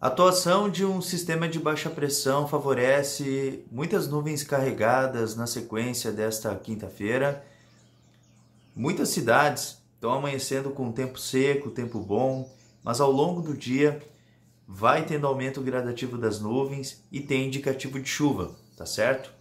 A atuação de um sistema de baixa pressão favorece muitas nuvens carregadas na sequência desta quinta-feira. Muitas cidades estão amanhecendo com tempo seco, tempo bom, mas ao longo do dia vai tendo aumento gradativo das nuvens e tem indicativo de chuva, tá certo?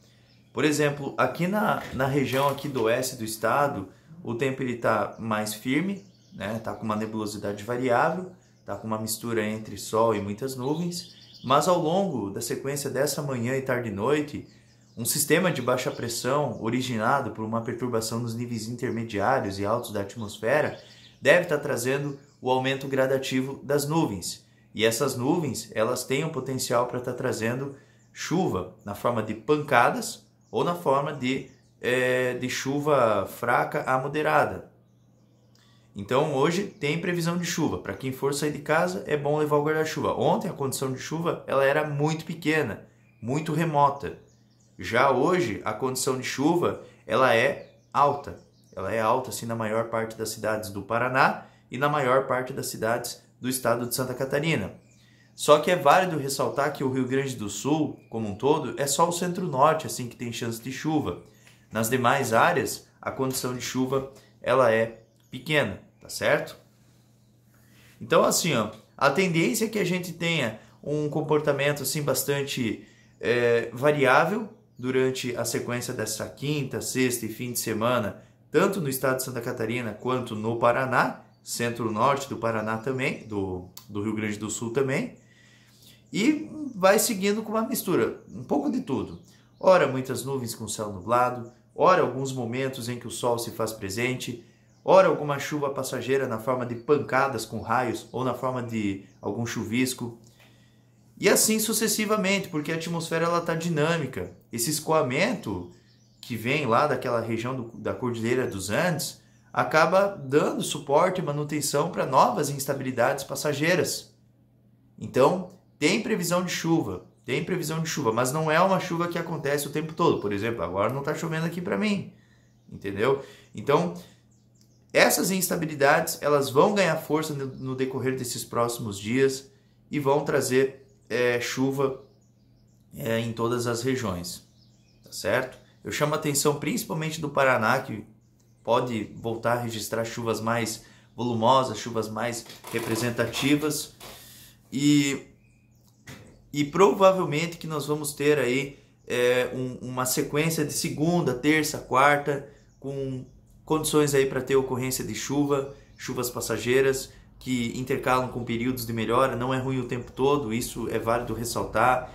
Por exemplo, aqui na, na região aqui do oeste do estado, o tempo ele está mais firme, né? Tá com uma nebulosidade variável Está com uma mistura entre sol e muitas nuvens, mas ao longo da sequência dessa manhã e tarde e noite, um sistema de baixa pressão originado por uma perturbação nos níveis intermediários e altos da atmosfera deve estar tá trazendo o aumento gradativo das nuvens. E essas nuvens, elas têm o um potencial para estar tá trazendo chuva na forma de pancadas ou na forma de, é, de chuva fraca a moderada. Então hoje tem previsão de chuva. Para quem for sair de casa, é bom levar o guarda-chuva. Ontem a condição de chuva ela era muito pequena, muito remota. Já hoje a condição de chuva ela é alta. Ela é alta assim na maior parte das cidades do Paraná e na maior parte das cidades do estado de Santa Catarina. Só que é válido ressaltar que o Rio Grande do Sul, como um todo, é só o centro-norte assim que tem chance de chuva. Nas demais áreas, a condição de chuva ela é pequena tá certo? Então, assim, ó, a tendência é que a gente tenha um comportamento assim bastante é, variável durante a sequência desta quinta, sexta e fim de semana, tanto no estado de Santa Catarina quanto no Paraná, centro-norte do Paraná também, do, do Rio Grande do Sul também, e vai seguindo com uma mistura, um pouco de tudo. Ora, muitas nuvens com céu nublado, ora, alguns momentos em que o sol se faz presente, ora alguma chuva passageira na forma de pancadas com raios ou na forma de algum chuvisco. E assim sucessivamente, porque a atmosfera está dinâmica. Esse escoamento que vem lá daquela região do, da Cordilheira dos Andes acaba dando suporte e manutenção para novas instabilidades passageiras. Então, tem previsão de chuva, tem previsão de chuva, mas não é uma chuva que acontece o tempo todo. Por exemplo, agora não está chovendo aqui para mim, entendeu? Então, essas instabilidades elas vão ganhar força no decorrer desses próximos dias e vão trazer é, chuva é, em todas as regiões, tá certo? Eu chamo a atenção principalmente do Paraná, que pode voltar a registrar chuvas mais volumosas, chuvas mais representativas e, e provavelmente que nós vamos ter aí é, um, uma sequência de segunda, terça, quarta com condições aí para ter ocorrência de chuva, chuvas passageiras que intercalam com períodos de melhora, não é ruim o tempo todo, isso é válido ressaltar.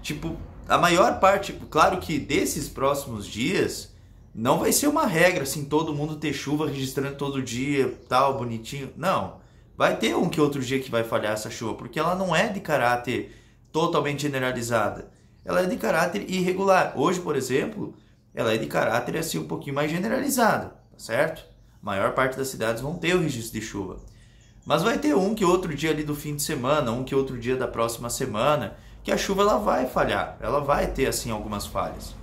Tipo, a maior parte, tipo, claro que desses próximos dias não vai ser uma regra assim todo mundo ter chuva registrando todo dia, tal, bonitinho. Não. Vai ter um que outro dia que vai falhar essa chuva, porque ela não é de caráter totalmente generalizada. Ela é de caráter irregular. Hoje, por exemplo, ela é de caráter assim um pouquinho mais generalizado, tá certo? A maior parte das cidades vão ter o registro de chuva. Mas vai ter um que outro dia ali do fim de semana, um que outro dia da próxima semana, que a chuva ela vai falhar, ela vai ter assim algumas falhas.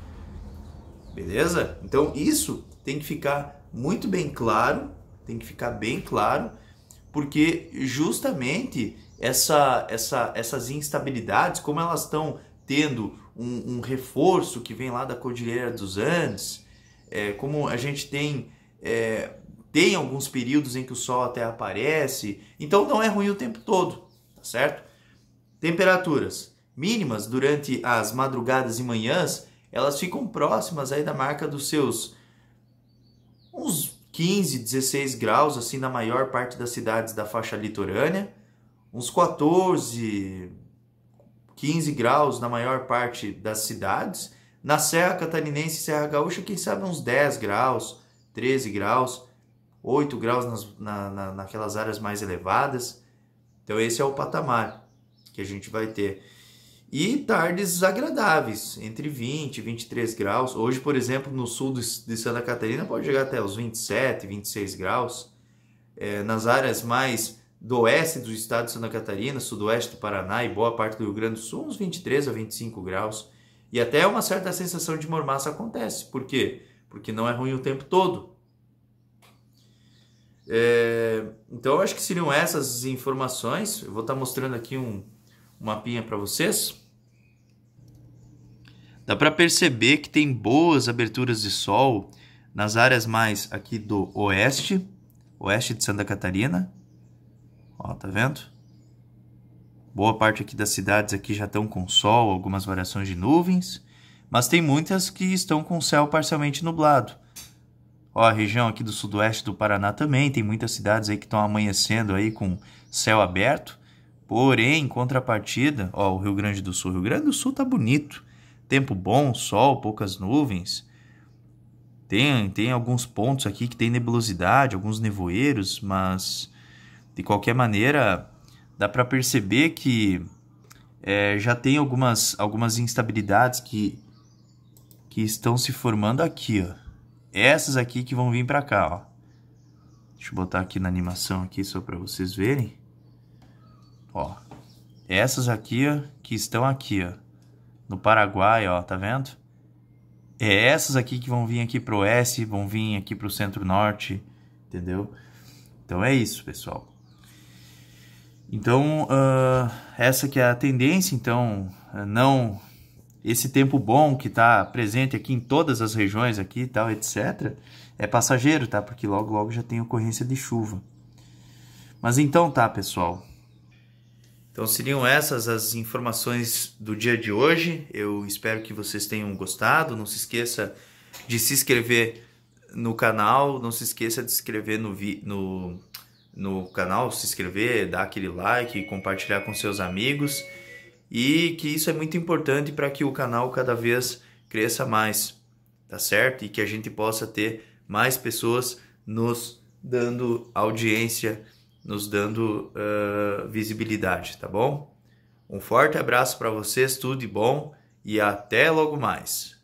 Beleza? Então isso tem que ficar muito bem claro, tem que ficar bem claro, porque justamente essa, essa, essas instabilidades, como elas estão tendo um, um reforço que vem lá da Cordilheira dos Andes, é, como a gente tem é, tem alguns períodos em que o sol até aparece, então não é ruim o tempo todo, tá certo? Temperaturas mínimas durante as madrugadas e manhãs, elas ficam próximas aí da marca dos seus uns 15, 16 graus assim na maior parte das cidades da faixa litorânea, uns 14 15 graus na maior parte das cidades. Na Serra Catarinense e Serra Gaúcha, quem sabe uns 10 graus, 13 graus, 8 graus nas, na, na, naquelas áreas mais elevadas. Então esse é o patamar que a gente vai ter. E tardes agradáveis, entre 20 e 23 graus. Hoje, por exemplo, no sul de Santa Catarina pode chegar até os 27, 26 graus. É, nas áreas mais do oeste do estado de Santa Catarina, sudoeste do Paraná e boa parte do Rio Grande do Sul, uns 23 a 25 graus. E até uma certa sensação de mormaça acontece. Por quê? Porque não é ruim o tempo todo. É, então, acho que seriam essas informações. Eu vou estar tá mostrando aqui um, um mapinha para vocês. Dá para perceber que tem boas aberturas de sol nas áreas mais aqui do oeste, oeste de Santa Catarina, Ó, tá vendo? Boa parte aqui das cidades aqui já estão com sol, algumas variações de nuvens, mas tem muitas que estão com céu parcialmente nublado. Ó, a região aqui do sudoeste do Paraná também tem muitas cidades aí que estão amanhecendo aí com céu aberto. Porém, em contrapartida, ó, o Rio Grande do Sul, o Rio Grande do Sul tá bonito. Tempo bom, sol, poucas nuvens. Tem, tem alguns pontos aqui que tem nebulosidade, alguns nevoeiros, mas de qualquer maneira, dá para perceber que é, já tem algumas, algumas instabilidades que, que estão se formando aqui, ó. Essas aqui que vão vir para cá, ó. Deixa eu botar aqui na animação aqui só para vocês verem. Ó, essas aqui ó, que estão aqui, ó, no Paraguai, ó, tá vendo? É essas aqui que vão vir aqui pro S, vão vir aqui pro Centro-Norte, entendeu? Então é isso, pessoal. Então, uh, essa que é a tendência, então, ah, não esse tempo bom que está presente aqui em todas as regiões aqui tal, etc., é passageiro, tá? Porque logo, logo já tem ocorrência de chuva. Mas então tá, pessoal. Então seriam essas as informações do dia de hoje. Eu espero que vocês tenham gostado. Não se esqueça de se inscrever no canal, não se esqueça de se inscrever no, no no canal, se inscrever, dar aquele like, compartilhar com seus amigos e que isso é muito importante para que o canal cada vez cresça mais, tá certo? E que a gente possa ter mais pessoas nos dando audiência, nos dando uh, visibilidade, tá bom? Um forte abraço para vocês, tudo de bom e até logo mais.